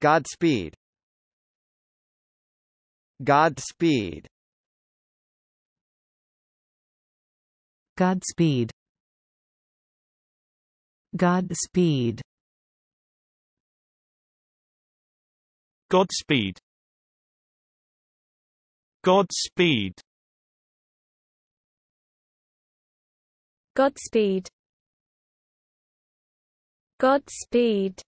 Godspeed Godspeed Godspeed Godspeed Godspeed Godspeed Godspeed Godspeed